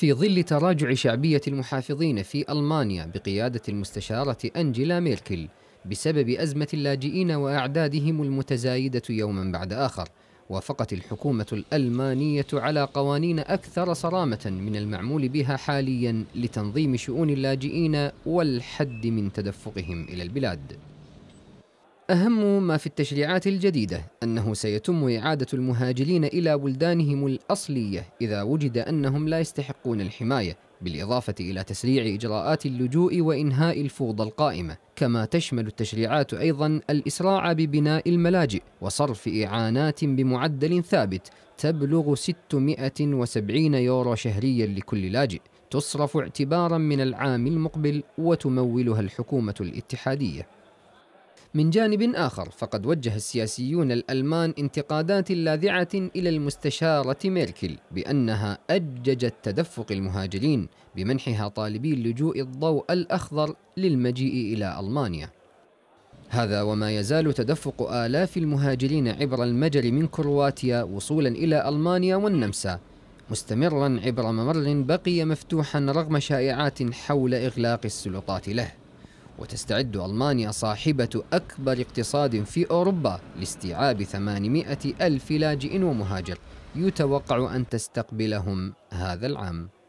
في ظل تراجع شعبية المحافظين في ألمانيا بقيادة المستشارة أنجيلا ميركل بسبب أزمة اللاجئين وأعدادهم المتزايدة يوما بعد آخر وافقت الحكومة الألمانية على قوانين أكثر صرامة من المعمول بها حاليا لتنظيم شؤون اللاجئين والحد من تدفقهم إلى البلاد أهم ما في التشريعات الجديدة أنه سيتم إعادة المهاجرين إلى بلدانهم الأصلية إذا وجد أنهم لا يستحقون الحماية، بالإضافة إلى تسريع إجراءات اللجوء وإنهاء الفوضى القائمة، كما تشمل التشريعات أيضا الإسراع ببناء الملاجئ وصرف إعانات بمعدل ثابت تبلغ 670 يورو شهريا لكل لاجئ، تصرف اعتبارا من العام المقبل وتمولها الحكومة الاتحادية. من جانب آخر فقد وجه السياسيون الألمان انتقادات لاذعة إلى المستشارة ميركل بأنها أججت تدفق المهاجرين بمنحها طالبي اللجوء الضوء الأخضر للمجيء إلى ألمانيا هذا وما يزال تدفق آلاف المهاجرين عبر المجر من كرواتيا وصولا إلى ألمانيا والنمسا مستمرا عبر ممر بقي مفتوحا رغم شائعات حول إغلاق السلطات له وتستعد ألمانيا صاحبة أكبر اقتصاد في أوروبا لاستيعاب 800 ألف لاجئ ومهاجر يتوقع أن تستقبلهم هذا العام